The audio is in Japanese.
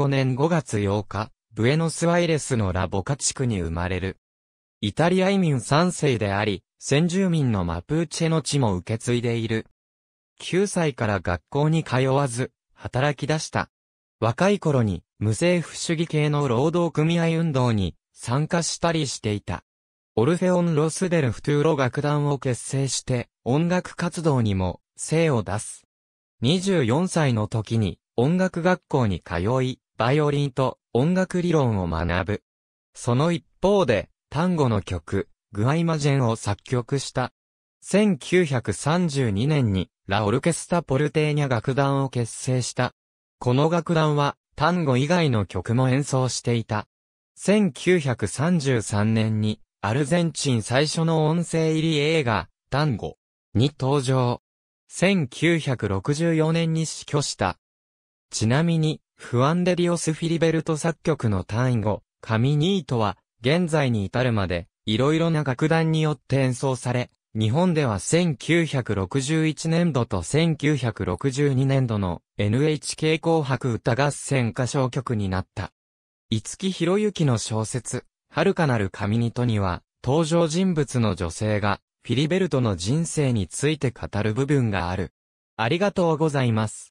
2 5年5月8日、ブエノスアイレスのラボカ地区に生まれる。イタリア移民3世であり、先住民のマプーチェの地も受け継いでいる。9歳から学校に通わず、働き出した。若い頃に、無政府主義系の労働組合運動に参加したりしていた。オルフェオン・ロスデル・フトゥーロ楽団を結成して、音楽活動にも、精を出す。24歳の時に、音楽学校に通い、バイオリンと音楽理論を学ぶ。その一方で、単語の曲、グアイマジェンを作曲した。1932年に、ラ・オルケスタ・ポルテーニャ楽団を結成した。この楽団は、単語以外の曲も演奏していた。1933年に、アルゼンチン最初の音声入り映画、単語に登場。1964年に死去した。ちなみに、フアンデリオス・フィリベルト作曲の単位語、紙ニートは、現在に至るまで、いろいろな楽団によって演奏され、日本では1961年度と1962年度の NHK 紅白歌合戦歌唱曲になった。五木博之の小説、遥かなる紙ニートには、登場人物の女性が、フィリベルトの人生について語る部分がある。ありがとうございます。